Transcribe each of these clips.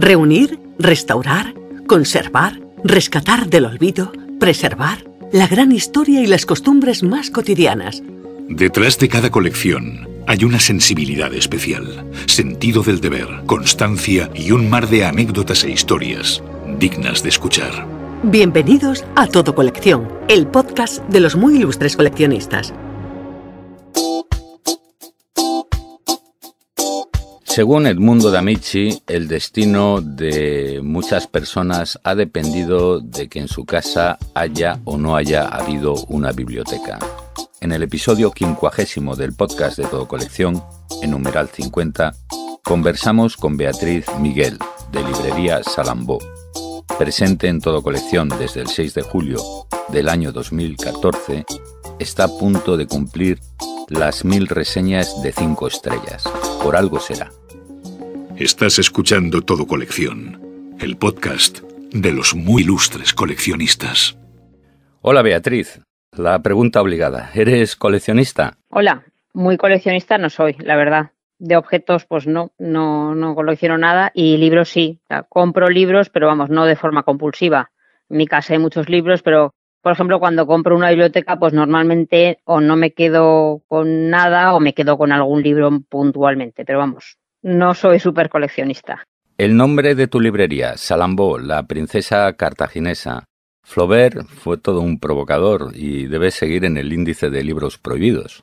Reunir, restaurar, conservar, rescatar del olvido, preservar la gran historia y las costumbres más cotidianas. Detrás de cada colección hay una sensibilidad especial, sentido del deber, constancia y un mar de anécdotas e historias dignas de escuchar. Bienvenidos a Todo Colección, el podcast de los muy ilustres coleccionistas. Según Edmundo D'Amici, el destino de muchas personas ha dependido de que en su casa haya o no haya habido una biblioteca. En el episodio quincuagésimo del podcast de Todo Colección, en numeral 50, conversamos con Beatriz Miguel, de Librería Salambó, presente en Todo Colección desde el 6 de julio del año 2014, está a punto de cumplir las mil reseñas de cinco estrellas por algo será. Estás escuchando Todo Colección, el podcast de los muy ilustres coleccionistas. Hola Beatriz, la pregunta obligada. ¿Eres coleccionista? Hola, muy coleccionista no soy, la verdad. De objetos, pues no, no, no colecciono nada y libros sí. compro libros, pero vamos, no de forma compulsiva. En mi casa hay muchos libros, pero por ejemplo, cuando compro una biblioteca, pues normalmente o no me quedo con nada o me quedo con algún libro puntualmente, pero vamos, no soy súper coleccionista. El nombre de tu librería, Salambo, la princesa cartaginesa. Flaubert fue todo un provocador y debe seguir en el índice de libros prohibidos.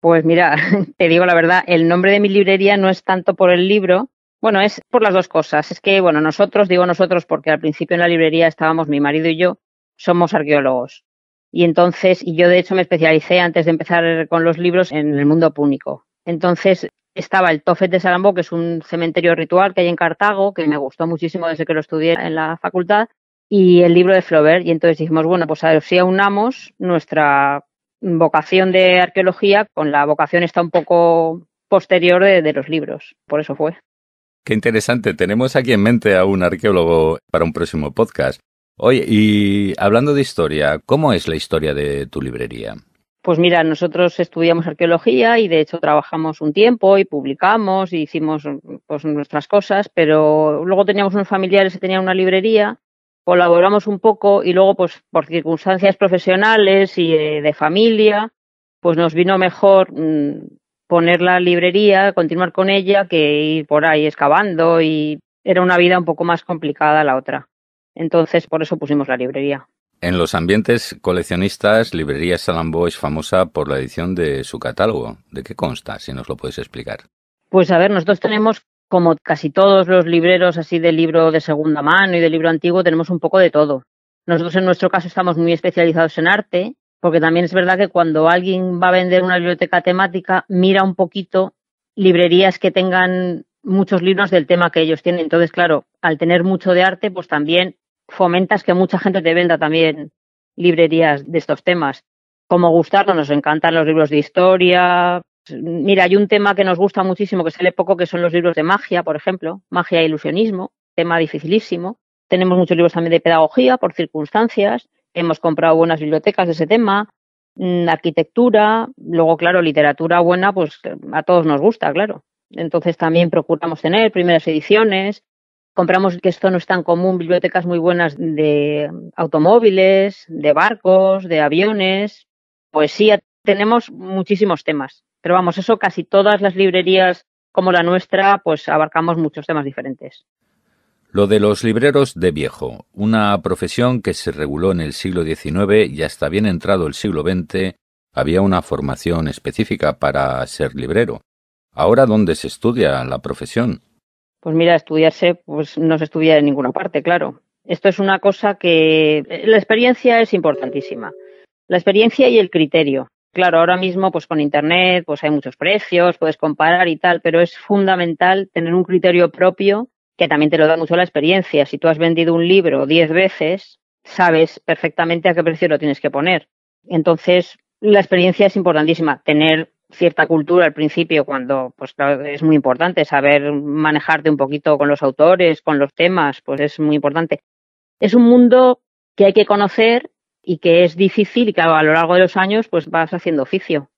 Pues mira, te digo la verdad, el nombre de mi librería no es tanto por el libro, bueno, es por las dos cosas. Es que, bueno, nosotros, digo nosotros porque al principio en la librería estábamos mi marido y yo, somos arqueólogos. Y entonces, y yo de hecho me especialicé antes de empezar con los libros en el mundo púnico. Entonces estaba el Tofet de Salambo, que es un cementerio ritual que hay en Cartago, que me gustó muchísimo desde que lo estudié en la facultad, y el libro de Flaubert. Y entonces dijimos, bueno, pues a ver si aunamos nuestra vocación de arqueología con la vocación está un poco posterior de, de los libros. Por eso fue. Qué interesante. Tenemos aquí en mente a un arqueólogo para un próximo podcast. Oye, y hablando de historia, ¿cómo es la historia de tu librería? Pues mira, nosotros estudiamos arqueología y de hecho trabajamos un tiempo y publicamos y hicimos pues, nuestras cosas, pero luego teníamos unos familiares que tenían una librería, colaboramos un poco y luego pues por circunstancias profesionales y eh, de, familia, pues nos vino mejor mm, poner la librería, continuar con ella que ir por ahí excavando y era una vida un poco más complicada la otra. Entonces, por eso pusimos la librería. En los ambientes coleccionistas, Librería Salambo es famosa por la edición de su catálogo. ¿De qué consta, si nos lo puedes explicar? Pues a ver, nosotros tenemos, como casi todos los libreros así de libro de segunda mano y de libro antiguo, tenemos un poco de todo. Nosotros en nuestro caso estamos muy especializados en arte, porque también es verdad que cuando alguien va a vender una biblioteca temática, mira un poquito librerías que tengan muchos libros del tema que ellos tienen. Entonces, claro, al tener mucho de arte, pues también fomentas que mucha gente te venda también librerías de estos temas. Como gustarlo, nos encantan los libros de historia. Mira, hay un tema que nos gusta muchísimo, que sale poco, que son los libros de magia, por ejemplo, magia e ilusionismo, tema dificilísimo. Tenemos muchos libros también de pedagogía, por circunstancias. Hemos comprado buenas bibliotecas de ese tema, mm, arquitectura, luego, claro, literatura buena, pues a todos nos gusta, claro. Entonces también procuramos tener primeras ediciones, compramos, que esto no es tan común, bibliotecas muy buenas de automóviles, de barcos, de aviones, Pues sí, Tenemos muchísimos temas, pero vamos, eso casi todas las librerías como la nuestra, pues abarcamos muchos temas diferentes. Lo de los libreros de viejo, una profesión que se reguló en el siglo XIX y hasta bien entrado el siglo XX había una formación específica para ser librero. Ahora, ¿dónde se estudia la profesión? Pues mira, estudiarse pues no se estudia en ninguna parte, claro. Esto es una cosa que eh, la experiencia es importantísima. La experiencia y el criterio. Claro, ahora mismo pues con internet pues hay muchos precios, puedes comparar y tal, pero es fundamental tener un criterio propio que también te lo da mucho la experiencia. Si tú has vendido un libro diez veces, sabes perfectamente a qué precio lo tienes que poner. Entonces, la experiencia es importantísima. Tener cierta cultura al principio cuando pues claro, es muy importante saber manejarte un poquito con los autores, con los temas, pues es muy importante. Es un mundo que hay que conocer y que es difícil y que a lo largo de los años pues vas haciendo oficio.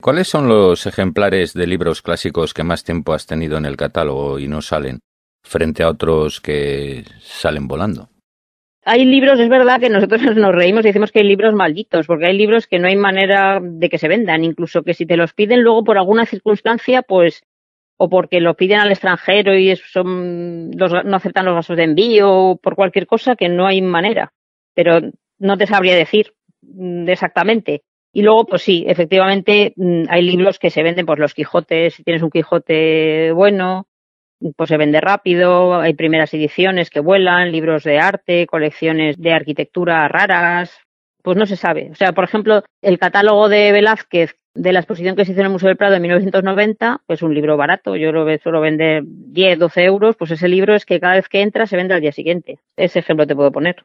¿Cuáles son los ejemplares de libros clásicos que más tiempo has tenido en el catálogo y no salen frente a otros que salen volando? hay libros, es verdad que nosotros nos reímos y decimos que hay libros malditos, porque hay libros que no hay manera de que se vendan, incluso que si te los piden luego por alguna circunstancia, pues o porque lo piden al extranjero y son, no aceptan los gastos de envío o por cualquier cosa que no hay manera. Pero no te sabría decir mm, exactamente. Y luego, pues sí, efectivamente, mm, hay libros que se venden, por pues, los Quijotes, si tienes un Quijote bueno, pues se vende rápido, hay primeras ediciones que vuelan, libros de arte, colecciones de arquitectura raras, pues no se sabe. O sea, por ejemplo, el catálogo de Velázquez de la exposición que se hizo en el Museo del Prado en 1990, pues un libro barato, yo lo suelo vender 10, 12 euros, pues ese libro es que cada vez que entra se vende al día siguiente. Ese ejemplo te puedo poner.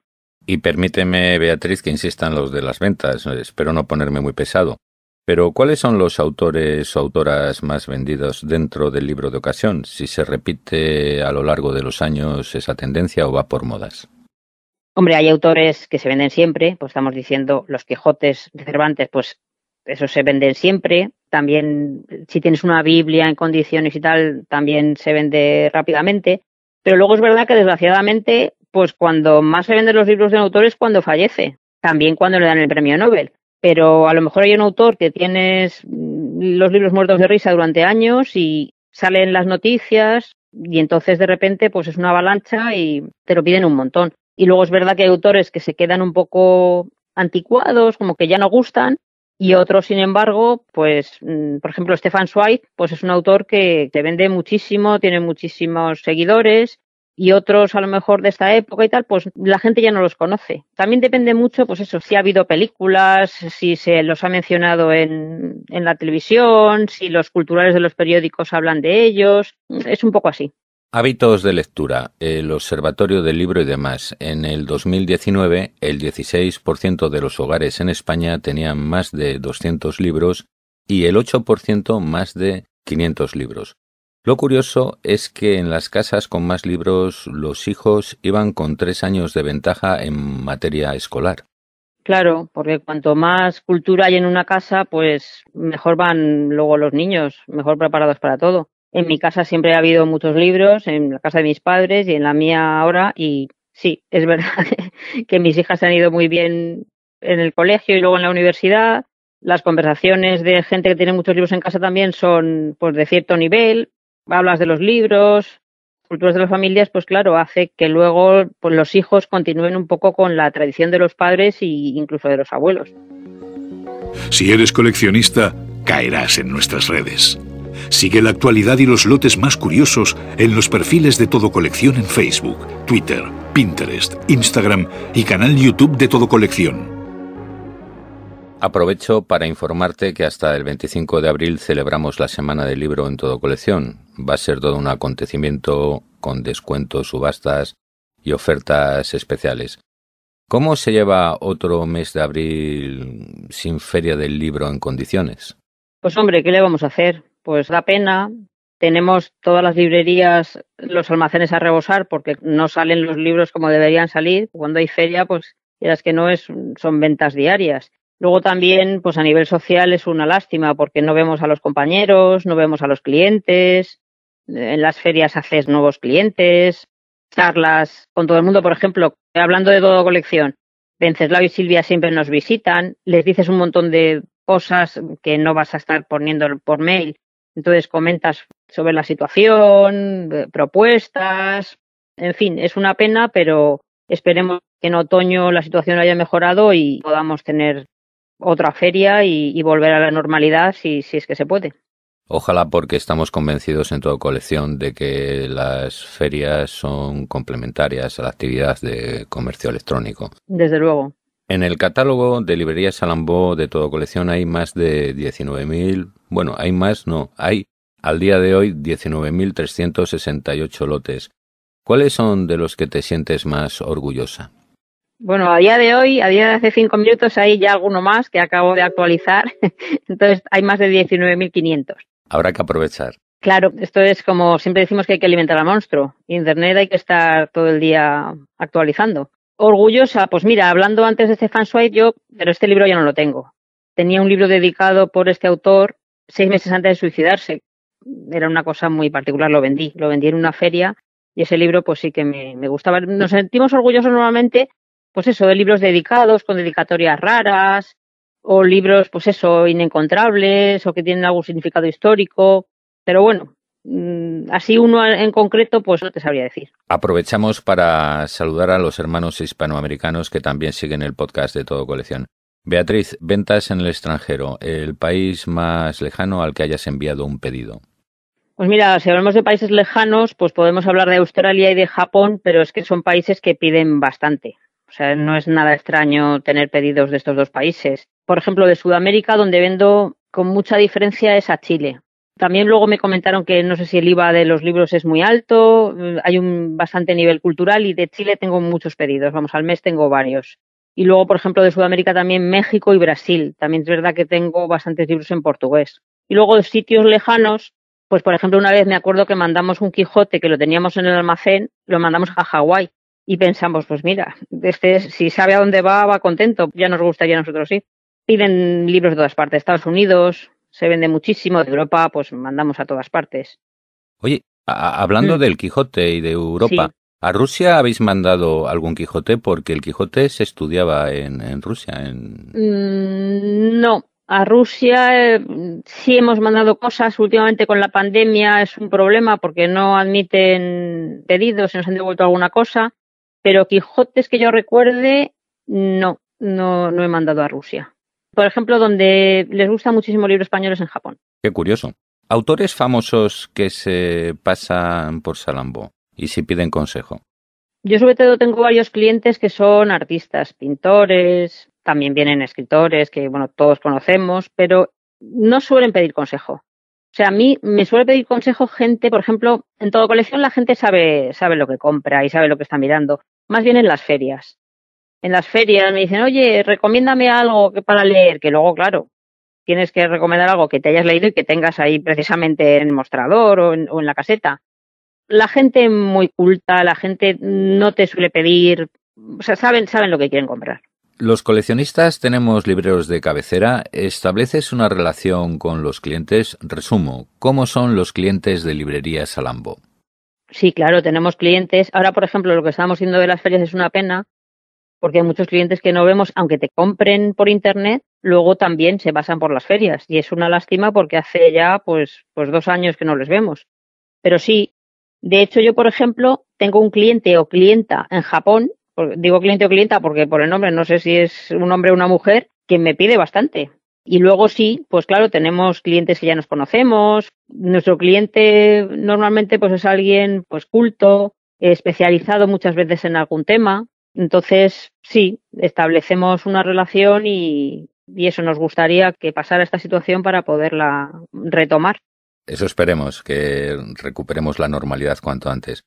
Y permíteme, Beatriz, que insistan los de las ventas, eh, espero no ponerme muy pesado, pero ¿cuáles son los autores o autoras más vendidos dentro del libro de ocasión? Si se repite a lo largo de los años esa tendencia o va por modas. Hombre, hay autores que se venden siempre, pues estamos diciendo los Quijotes de Cervantes, pues esos se venden siempre. También si tienes una Biblia en condiciones y tal, también se vende rápidamente. Pero luego es verdad que desgraciadamente, pues cuando más se venden los libros de un autor es cuando fallece, también cuando le dan el premio Nobel pero a lo mejor hay un autor que tienes mm, los libros muertos de risa durante años y salen las noticias y entonces de repente pues es una avalancha y te lo piden un montón. Y luego es verdad que hay autores que se quedan un poco anticuados, como que ya no gustan, y otros, sin embargo, pues, mm, por ejemplo, Stefan Zweig, pues es un autor que te vende muchísimo, tiene muchísimos seguidores y otros a lo mejor de esta época y tal, pues la gente ya no los conoce. También depende mucho, pues eso, si ha habido películas, si se los ha mencionado en, en la televisión, si los culturales de los periódicos hablan de ellos, es un poco así. Hábitos de lectura, el Observatorio del Libro y demás. En el 2019, el 16% de los hogares en España tenían más de 200 libros y el 8% más de 500 libros. Lo curioso es que en las casas con más libros los hijos iban con tres años de ventaja en materia escolar. Claro, porque cuanto más cultura hay en una casa, pues mejor van luego los niños, mejor preparados para todo. En mi casa siempre ha habido muchos libros, en la casa de mis padres y en la mía ahora, y sí, es verdad que mis hijas se han ido muy bien en el colegio y luego en la universidad. Las conversaciones de gente que tiene muchos libros en casa también son pues de cierto nivel, hablas de los libros, culturas de las familias, pues claro, hace que luego pues, los hijos continúen un poco con la tradición de los padres e incluso de los abuelos. Si eres coleccionista, caerás en nuestras redes. Sigue la actualidad y los lotes más curiosos en los perfiles de Todo Colección en Facebook, Twitter, Pinterest, Instagram y canal YouTube de Todo Colección. Aprovecho para informarte que hasta el 25 de abril celebramos la Semana del Libro en todo colección. Va a ser todo un acontecimiento con descuentos, subastas y ofertas especiales. ¿Cómo se lleva otro mes de abril sin Feria del Libro en condiciones? Pues hombre, ¿qué le vamos a hacer? Pues da pena. Tenemos todas las librerías, los almacenes a rebosar porque no salen los libros como deberían salir. Cuando hay feria, pues las que no es, son ventas diarias. Luego también, pues a nivel social es una lástima porque no vemos a los compañeros, no vemos a los clientes, en las ferias haces nuevos clientes, charlas con todo el mundo, por ejemplo, hablando de todo colección, Venceslao y Silvia siempre nos visitan, les dices un montón de cosas que no vas a estar poniendo por mail, entonces comentas sobre la situación, eh, propuestas, en fin, es una pena, pero esperemos que en otoño la situación haya mejorado y podamos tener otra feria y, volver a la normalidad si, si es que se puede. Ojalá porque estamos convencidos en Todo colección de que las ferias son complementarias a la actividad de comercio electrónico. Desde luego. En el catálogo de librerías Salambó de Todo colección hay más de 19.000, bueno, hay más, no, hay al día de hoy 19.368 lotes. ¿Cuáles son de los que te sientes más orgullosa? Bueno, a día de hoy, a día de hace cinco minutos, hay ya alguno más que acabo de actualizar. Entonces, hay más de 19.500. Habrá que aprovechar. Claro, esto es como siempre decimos que hay que alimentar al monstruo. Internet hay que estar todo el día actualizando. Orgullosa, pues mira, hablando antes de Stefan Zweig, yo, pero este libro ya no lo tengo. Tenía un libro dedicado por este autor seis meses antes de suicidarse. Era una cosa muy particular, lo vendí. Lo vendí en una feria y ese libro pues sí que me, me gustaba. Nos sentimos orgullosos normalmente pues eso, de libros dedicados con dedicatorias raras o libros, pues eso, inencontrables o que tienen algún significado histórico. Pero bueno, mm, así uno en concreto, pues no te sabría decir. Aprovechamos para saludar a los hermanos hispanoamericanos que también siguen el podcast de Todo Colección. Beatriz, ventas en el extranjero, el país más lejano al que hayas enviado un pedido. Pues mira, si hablamos de países lejanos, pues podemos hablar de Australia y de Japón, pero es que son países que piden bastante. O sea, no es nada extraño tener pedidos de estos dos países. Por ejemplo, de Sudamérica, donde vendo con mucha diferencia es a Chile. También luego me comentaron que no sé si el IVA de los libros es muy alto, mm, hay un bastante nivel cultural y de Chile tengo muchos pedidos, vamos, al mes tengo varios. Y luego, por ejemplo, de Sudamérica también México y Brasil. También es verdad que tengo bastantes libros en portugués. Y luego de sitios lejanos, pues por ejemplo, una vez me acuerdo que mandamos un Quijote que lo teníamos en el almacén, lo mandamos a Hawái y pensamos, pues mira, este si sabe a dónde va, va contento, ya nos gustaría a nosotros sí. Piden libros de todas partes, Estados Unidos, se vende muchísimo, de Europa, pues mandamos a todas partes. Oye, hablando mm. del Quijote y de Europa, ¿a Rusia habéis mandado algún Quijote? Porque el Quijote se estudiaba en, en Rusia. En... Mm, no, a Rusia eh, sí hemos mandado cosas últimamente con la pandemia, es un problema porque no admiten pedidos, se nos han devuelto alguna cosa. Pero Quijotes que yo recuerde, no, no, he mandado a Rusia. Por ejemplo, donde les gusta muchísimo libros españoles en Japón. Qué curioso. Autores famosos que se pasan por Salambo y si piden consejo. Yo sobre todo tengo varios clientes que son artistas, pintores, también vienen escritores que bueno, todos conocemos, pero no suelen pedir consejo. O sea, a mí me suele pedir consejo gente, por ejemplo, en toda colección la gente sabe sabe lo que compra y sabe lo que está mirando, más bien en las ferias. En las ferias me dicen, oye, recomiéndame algo para leer, que luego, claro, tienes que recomendar algo que te hayas leído y que tengas ahí precisamente en el mostrador o en, la caseta. La gente muy culta, la gente no te suele pedir, o sea, saben, saben lo que quieren comprar. Los coleccionistas tenemos libreros de cabecera. ¿Estableces una relación con los clientes? Resumo, ¿cómo son los clientes de librería Salambo? Sí, claro, tenemos clientes. Ahora, por ejemplo, lo que estamos haciendo de las ferias es una pena, porque hay muchos clientes que no vemos, aunque te compren por internet, luego también se pasan por las ferias. Y es una lástima porque hace ya pues, pues dos años que no les vemos. Pero sí, de hecho, yo, por ejemplo, tengo un cliente o clienta en Japón, digo cliente o clienta porque por el nombre no sé si es un hombre o una mujer, que me pide bastante. Y luego sí, pues claro, tenemos clientes que ya nos conocemos. Nuestro cliente normalmente pues es alguien pues culto, especializado muchas veces en algún tema. Entonces, sí, establecemos una relación y, y eso nos gustaría que pasara esta situación para poderla retomar. Eso esperemos, que recuperemos la normalidad cuanto antes.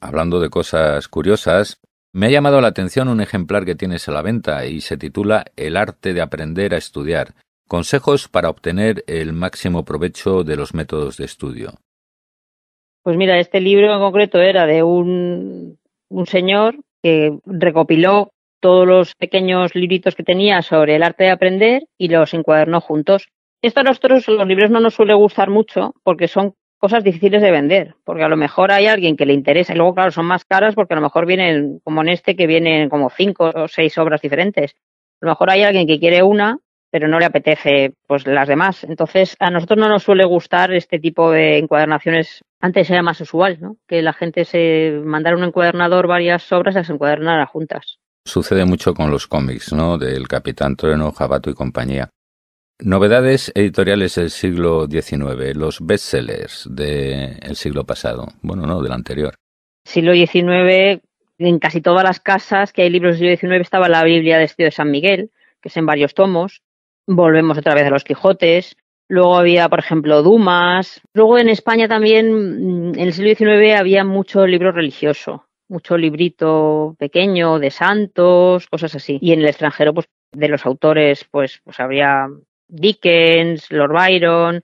Hablando de cosas curiosas, me ha llamado la atención un ejemplar que tienes a la venta y se titula El arte de aprender a estudiar, consejos para obtener el máximo provecho de los métodos de estudio. Pues mira, este libro en concreto era de un, un señor que recopiló todos los pequeños libritos que tenía sobre el arte de aprender y los encuadernó juntos. Esto a nosotros los libros no nos suele gustar mucho porque son cosas difíciles de vender, porque a lo mejor hay alguien que le interesa y luego, claro, son más caras porque a lo mejor vienen, como en este, que vienen como cinco o seis obras diferentes. A lo mejor hay alguien que quiere una, pero no le apetece pues las demás. Entonces, a nosotros no nos suele gustar este tipo de encuadernaciones. Antes era más usual, ¿no? Que la gente se mandara un encuadernador varias obras y las encuadernara juntas. Sucede mucho con los cómics, ¿no? Del Capitán Trueno, Jabato y compañía. Novedades editoriales del siglo XIX, los bestsellers del siglo pasado, bueno, no, del anterior. Siglo XIX, en casi todas las casas que hay libros del siglo XIX estaba la Biblia de Estilo de San Miguel, que es en varios tomos. Volvemos otra vez a los Quijotes. Luego había, por ejemplo, Dumas. Luego en España también, mm, en el siglo XIX, había mucho libro religioso, mucho librito pequeño de santos, cosas así. Y en el extranjero, pues de los autores, pues, pues habría Dickens, Lord Byron,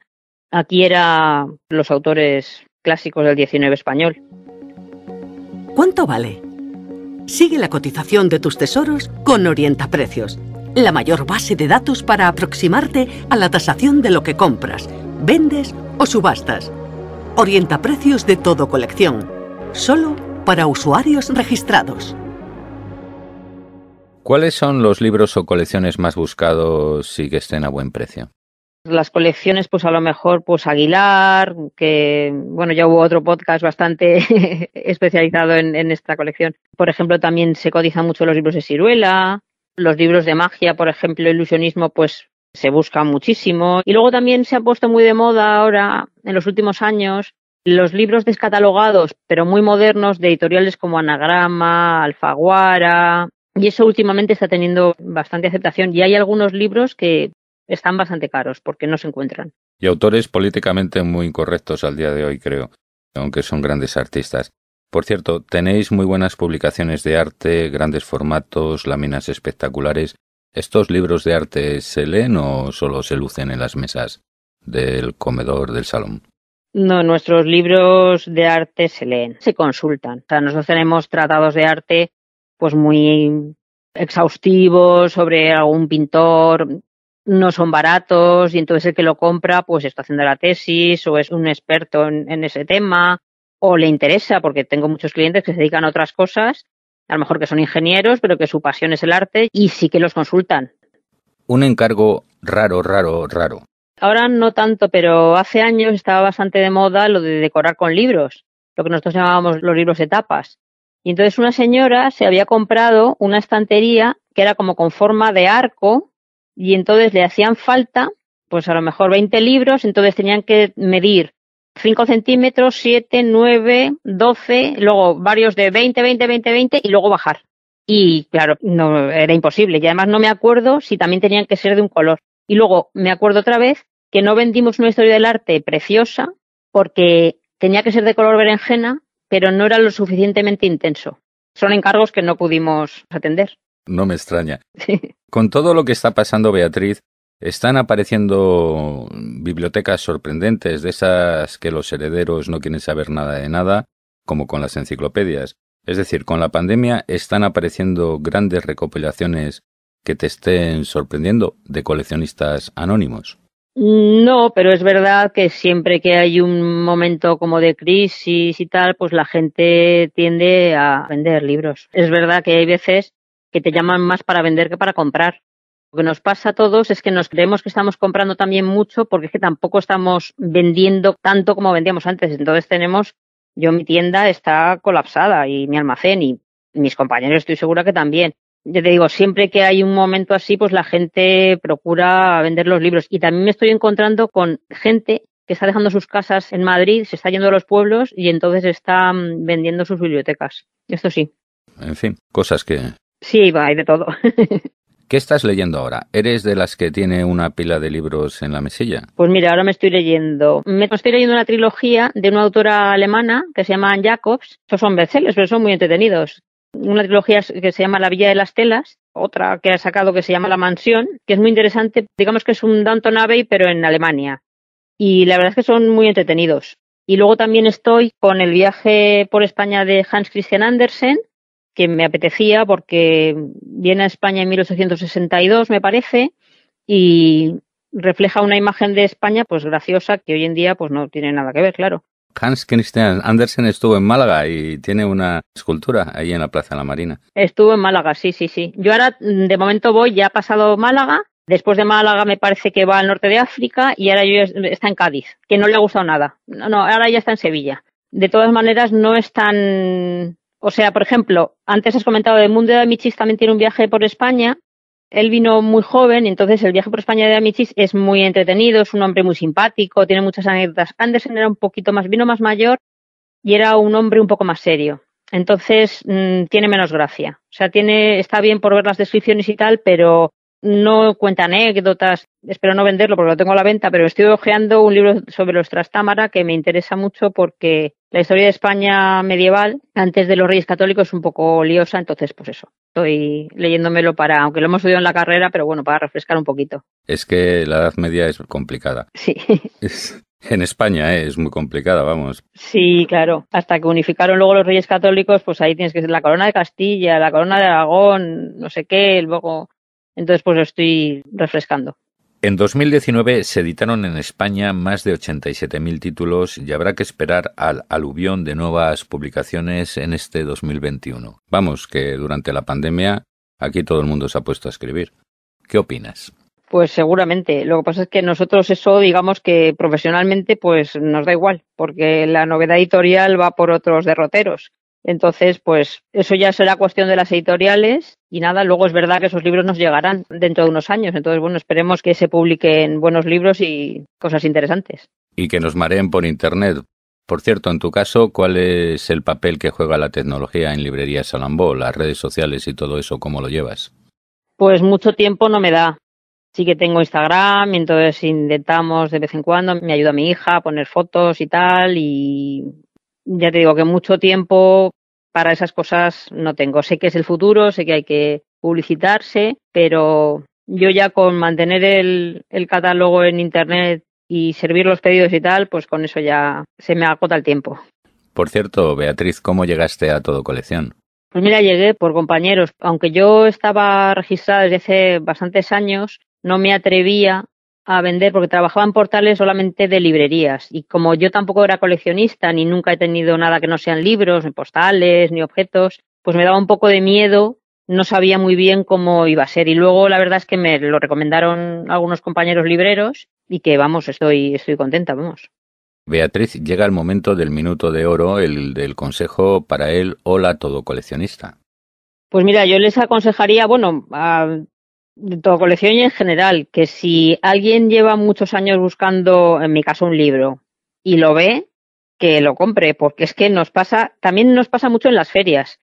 aquí eran los autores clásicos del 19 español. ¿Cuánto vale? Sigue la cotización de tus tesoros con Orienta Precios, la mayor base de datos para aproximarte a la tasación de lo que compras, vendes o subastas. Orienta Precios de todo colección, solo para usuarios registrados. ¿Cuáles son los libros o colecciones más buscados y que estén a buen precio? Las colecciones, pues a lo mejor, pues Aguilar, que bueno, ya hubo otro podcast bastante especializado en, esta colección. Por ejemplo, también se codizan mucho los libros de Ciruela, los libros de magia, por ejemplo, ilusionismo, pues se buscan muchísimo. Y luego también se ha puesto muy de moda ahora, en los últimos años, los libros descatalogados, pero muy modernos, de editoriales como Anagrama, Alfaguara, y eso últimamente está teniendo bastante aceptación y hay algunos libros que están bastante caros porque no se encuentran. Y autores políticamente muy incorrectos al día de hoy, creo, aunque son grandes artistas. Por cierto, tenéis muy buenas publicaciones de arte, grandes formatos, láminas espectaculares. ¿Estos libros de arte se leen o solo se lucen en las mesas del comedor del salón? No, nuestros libros de arte se leen, se consultan. O sea, nosotros tenemos tratados de arte pues muy exhaustivos sobre algún pintor, no son baratos y entonces el que lo compra pues está haciendo la tesis o es un experto en, ese tema o le interesa porque tengo muchos clientes que se dedican a otras cosas, a lo mejor que son ingenieros pero que su pasión es el arte y sí que los consultan. Un encargo raro, raro, raro. Ahora no tanto, pero hace años estaba bastante de moda lo de decorar con libros, lo que nosotros llamábamos los libros etapas. Y entonces una señora se había comprado una estantería que era como con forma de arco y entonces le hacían falta, pues a lo mejor 20 libros, entonces tenían que medir 5 centímetros, 7, 9, 12, luego varios de 20, 20, 20, 20 y luego bajar. Y claro, no era imposible. Y además no me acuerdo si también tenían que ser de un color. Y luego me acuerdo otra vez que no vendimos una historia del arte preciosa porque tenía que ser de color berenjena pero no era lo suficientemente intenso. Son encargos que no pudimos atender. No me extraña. Con todo lo que está pasando, Beatriz, están apareciendo bibliotecas sorprendentes, de esas que los herederos no quieren saber nada de nada, como con las enciclopedias. Es decir, con la pandemia están apareciendo grandes recopilaciones que te estén sorprendiendo de coleccionistas anónimos. No, pero es verdad que siempre que hay un momento como de crisis y tal, pues la gente tiende a vender libros. Es verdad que hay veces que te llaman más para vender que para comprar. Lo que nos pasa a todos es que nos creemos que estamos comprando también mucho porque es que tampoco estamos vendiendo tanto como vendíamos antes. Entonces tenemos, yo mi tienda está colapsada y mi almacén y mis compañeros estoy segura que también yo te digo, siempre que hay un momento así, pues la gente procura vender los libros. Y también me estoy encontrando con gente que está dejando sus casas en Madrid, se está yendo a los pueblos y entonces está vendiendo sus bibliotecas. Esto sí. En fin, cosas que... Sí, va, hay de todo. ¿Qué estás leyendo ahora? ¿Eres de las que tiene una pila de libros en la mesilla? Pues mira, ahora me estoy leyendo. Me estoy leyendo una trilogía de una autora alemana que se llama Jacobs. Estos son bestsellers, pero son muy entretenidos una trilogía que se llama La Villa de las Telas, otra que ha sacado que se llama La Mansión, que es muy interesante. Digamos que es un Danton Abbey, pero en Alemania. Y la verdad es que son muy entretenidos. Y luego también estoy con el viaje por España de Hans Christian Andersen, que me apetecía porque viene a España en 1862, me parece, y refleja una imagen de España pues graciosa que hoy en día pues no tiene nada que ver, claro. Hans Christian Andersen estuvo en Málaga y tiene una escultura ahí en la Plaza de la Marina. Estuvo en Málaga, sí, sí, sí. Yo ahora mm, de momento voy, ya ha pasado Málaga, Después de Málaga me parece que va al norte de África y ahora está en Cádiz, que no le ha gustado nada. No, no, ahora ya está en Sevilla. De todas maneras, no es tan... O sea, por ejemplo, antes has comentado el Mundo de Michis también tiene un viaje por España él vino muy joven, entonces el viaje por España de Amichis es muy entretenido, es un hombre muy simpático, tiene muchas anécdotas. Andersen era un poquito más, vino más mayor y era un hombre un poco más serio. Entonces mm, tiene menos gracia. O sea, tiene, está bien por ver las descripciones y tal, pero no cuenta anécdotas, espero no venderlo porque lo tengo a la venta, pero estoy hojeando un libro sobre los Trastámara que me interesa mucho porque la historia de España medieval antes de los Reyes Católicos es un poco liosa, entonces pues eso, estoy leyéndomelo para, aunque lo hemos oído en la carrera, pero bueno, para refrescar un poquito. Es que la Edad Media es complicada. Sí. En España ¿eh? es muy complicada, vamos. Sí, claro. Hasta que unificaron luego los reyes católicos, pues ahí tienes que ser la corona de Castilla, la corona de Aragón, no sé qué, luego entonces, pues lo estoy refrescando. En 2019 se editaron en España más de 87.000 títulos y habrá que esperar al aluvión de nuevas publicaciones en este 2021. Vamos, que durante la pandemia aquí todo el mundo se ha puesto a escribir. ¿Qué opinas? Pues seguramente. Lo que pasa es que nosotros eso, digamos que profesionalmente, pues nos da igual, porque la novedad editorial va por otros derroteros. Entonces, pues eso ya será cuestión de las editoriales y nada, luego es verdad que esos libros nos llegarán dentro de unos años. Entonces, bueno, esperemos que se publiquen buenos libros y cosas interesantes. Y que nos mareen por Internet. Por cierto, en tu caso, ¿cuál es el papel que juega la tecnología en librería Salambó, las redes sociales y todo eso? ¿Cómo lo llevas? Pues mucho tiempo no me da. Sí que tengo Instagram y entonces intentamos de vez en cuando, me ayuda mi hija a poner fotos y tal y ya te digo que mucho tiempo para esas cosas no tengo. Sé que es el futuro, sé que hay que publicitarse, pero yo ya con mantener el, catálogo en Internet y servir los pedidos y tal, pues con eso ya se me acota el tiempo. Por cierto, Beatriz, ¿cómo llegaste a Todo Colección? Pues mira, llegué por compañeros. Aunque yo estaba registrada desde hace bastantes años, no me atrevía a vender porque trabajaba en portales solamente de librerías y como yo tampoco era coleccionista ni nunca he tenido nada que no sean libros, ni postales, ni objetos, pues me daba un poco de miedo, no sabía muy bien cómo iba a ser y luego la verdad es que me lo recomendaron algunos compañeros libreros y que vamos, estoy estoy contenta, vamos. Beatriz, llega el momento del minuto de oro, el del consejo para él, hola todo coleccionista. Pues mira, yo les aconsejaría, bueno, a de tu colección y en general, que si alguien lleva muchos años buscando, en mi caso, un libro y lo ve, que lo compre, porque es que nos pasa, también nos pasa mucho en las ferias.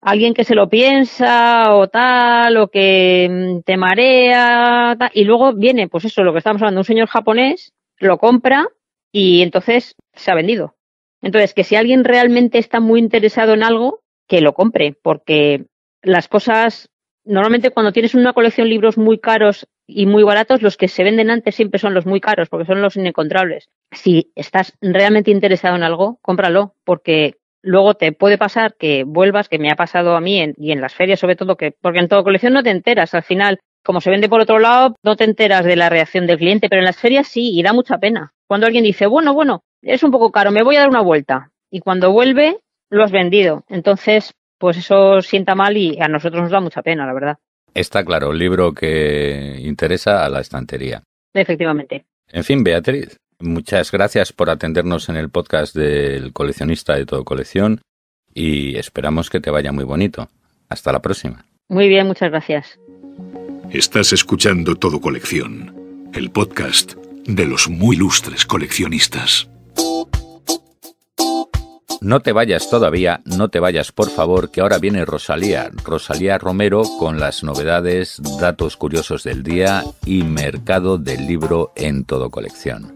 Alguien que se lo piensa o tal, o que mm, te marea, y luego viene, pues eso, lo que estamos hablando, un señor japonés, lo compra y entonces se ha vendido. Entonces, que si alguien realmente está muy interesado en algo, que lo compre, porque las cosas normalmente cuando tienes una colección de libros muy caros y muy baratos, los que se venden antes siempre son los muy caros, porque son los inencontrables. Si estás realmente interesado en algo, cómpralo, porque luego te puede pasar que vuelvas, que me ha pasado a mí y en las ferias sobre todo, que porque en toda colección no te enteras al final. Como se vende por otro lado, no te enteras de la reacción del cliente, pero en las ferias sí, y da mucha pena. Cuando alguien dice, bueno, bueno, es un poco caro, me voy a dar una vuelta. Y cuando vuelve, lo has vendido. Entonces, pues eso sienta mal y a nosotros nos da mucha pena, la verdad. Está claro, el libro que interesa a la estantería. Efectivamente. En fin, Beatriz, muchas gracias por atendernos en el podcast del coleccionista de todo colección y esperamos que te vaya muy bonito. Hasta la próxima. Muy bien, muchas gracias. Estás escuchando Todo Colección, el podcast de los muy ilustres coleccionistas. No te vayas todavía, no te vayas por favor, que ahora viene Rosalía, Rosalía Romero con las novedades, datos curiosos del día y mercado del libro en todo colección.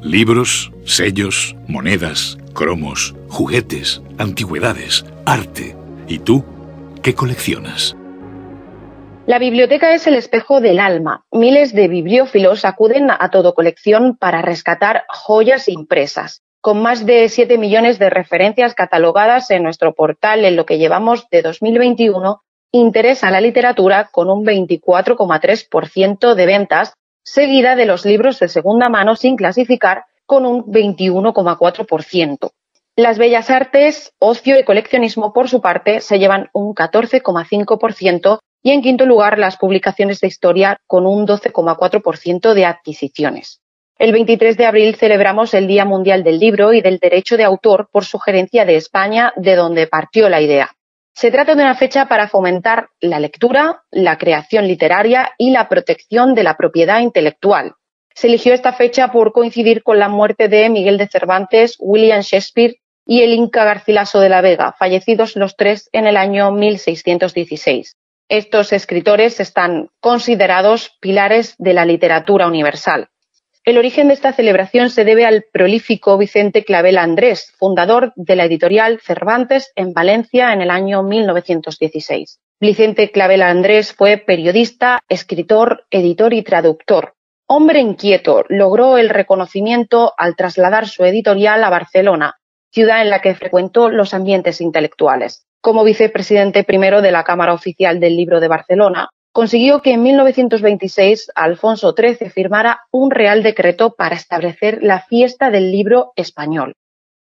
Libros, sellos, monedas, cromos, juguetes, antigüedades, arte. ¿Y tú qué coleccionas? La biblioteca es el espejo del alma. Miles de bibliófilos acuden a todo colección para rescatar joyas impresas con más de 7 millones de referencias catalogadas en nuestro portal en lo que llevamos de 2021, interesa la literatura con un 24,3% de ventas, seguida de los libros de segunda mano sin clasificar con un 21,4%. Las bellas artes, ocio y coleccionismo, por su parte, se llevan un 14,5% y, en quinto lugar, las publicaciones de historia con un 12,4% de adquisiciones. El 23 de abril celebramos el Día Mundial del Libro y del Derecho de Autor por sugerencia de España, de donde partió la idea. Se trata de una fecha para fomentar la lectura, la creación literaria y la protección de la propiedad intelectual. Se eligió esta fecha por coincidir con la muerte de Miguel de Cervantes, William Shakespeare y el Inca Garcilaso de la Vega, fallecidos los tres en el año 1616. Estos escritores están considerados pilares de la literatura universal. El origen de esta celebración se debe al prolífico Vicente Clavel Andrés, fundador de la editorial Cervantes en Valencia en el año 1916. Vicente Clavel Andrés fue periodista, escritor, editor y traductor. Hombre inquieto, logró el reconocimiento al trasladar su editorial a Barcelona, ciudad en la que frecuentó los ambientes intelectuales. Como vicepresidente primero de la Cámara Oficial del Libro de Barcelona, consiguió que en 1926 Alfonso XIII firmara un real decreto para establecer la fiesta del libro español.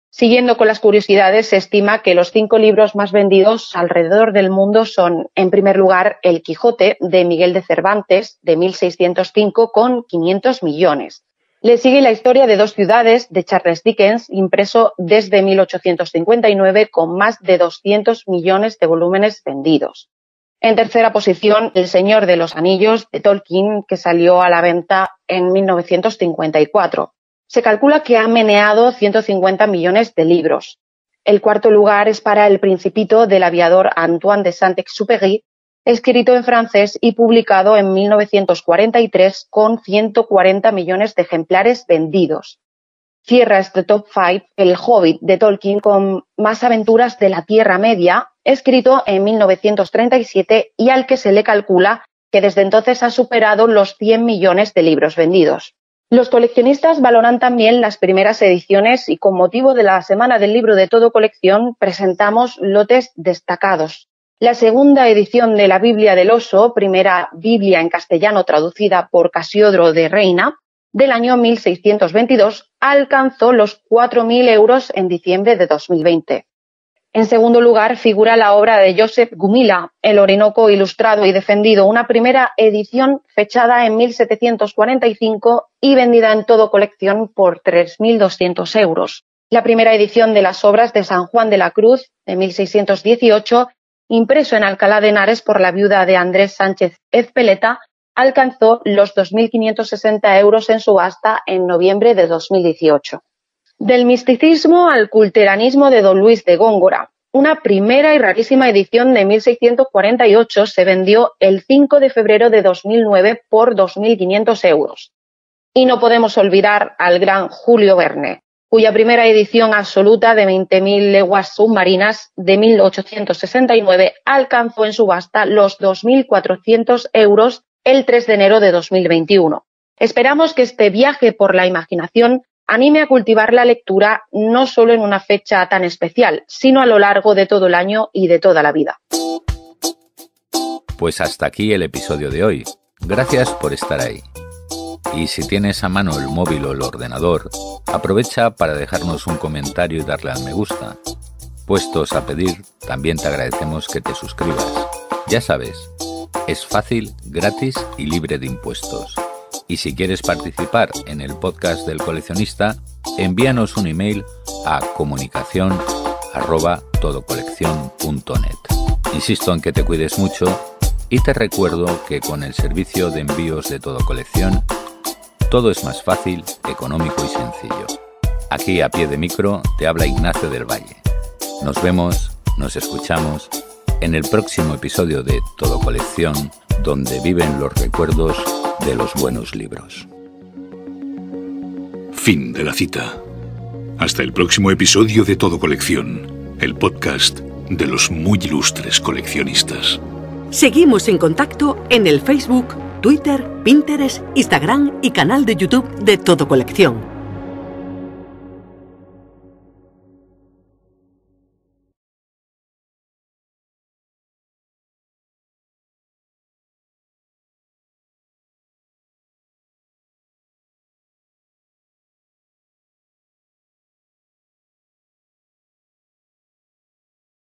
Siguiendo con las curiosidades, se estima que los cinco libros más vendidos alrededor del mundo son, en primer lugar, El Quijote de Miguel de Cervantes, de 1605, con 500 millones. Le sigue la historia de dos ciudades de Charles Dickens, impreso desde 1859, con más de 200 millones de volúmenes vendidos. En tercera posición, El Señor de los Anillos de Tolkien, que salió a la venta en 1954. Se calcula que ha meneado 150 millones de libros. El cuarto lugar es para El Principito del aviador Antoine de Saint-Exupéry, escrito en francés y publicado en 1943 con 140 millones de ejemplares vendidos. Cierra este top 5 El Hobbit de Tolkien con Más aventuras de la Tierra Media, escrito en 1937 y al que se le calcula que desde entonces ha superado los 100 millones de libros vendidos. Los coleccionistas valoran también las primeras ediciones y con motivo de la Semana del Libro de Todo Colección presentamos lotes destacados. La segunda edición de la Biblia del Oso, primera Biblia en castellano traducida por Casiodro de Reina, del año 1622, alcanzó los 4.000 euros en diciembre de 2020. En segundo lugar, figura la obra de Joseph Gumila, El Orinoco Ilustrado y Defendido, una primera edición fechada en 1745 y vendida en todo colección por 3.200 euros. La primera edición de las obras de San Juan de la Cruz, de 1618, impreso en Alcalá de Henares por la viuda de Andrés Sánchez Ezpeleta, alcanzó los 2.560 euros en subasta en noviembre de 2018. Del misticismo al culteranismo de Don Luis de Góngora. Una primera y rarísima edición de 1648 se vendió el 5 de febrero de 2009 por 2.500 euros. Y no podemos olvidar al gran Julio Verne, cuya primera edición absoluta de 20.000 leguas submarinas de 1869 alcanzó en subasta los 2.400 euros el 3 de enero de 2021. Esperamos que este viaje por la imaginación anime a cultivar la lectura no solo en una fecha tan especial, sino a lo largo de todo el año y de toda la vida. Pues hasta aquí el episodio de hoy. Gracias por estar ahí. Y si tienes a mano el móvil o el ordenador, aprovecha para dejarnos un comentario y darle al me gusta. Puestos a pedir, también te agradecemos que te suscribas. Ya sabes, es fácil, gratis y libre de impuestos. Y si quieres participar en el podcast del coleccionista, envíanos un email a comunicación Insisto en que te cuides mucho y te recuerdo que con el servicio de envíos de todo colección, todo es más fácil, económico y sencillo. Aquí a pie de micro te habla Ignacio del Valle. Nos vemos, nos escuchamos en el próximo episodio de Todo Colección, donde viven los recuerdos de los buenos libros. Fin de la cita. Hasta el próximo episodio de Todo Colección, el podcast de los muy ilustres coleccionistas. Seguimos en contacto en el Facebook, Twitter, Pinterest, Instagram y canal de YouTube de Todo Colección.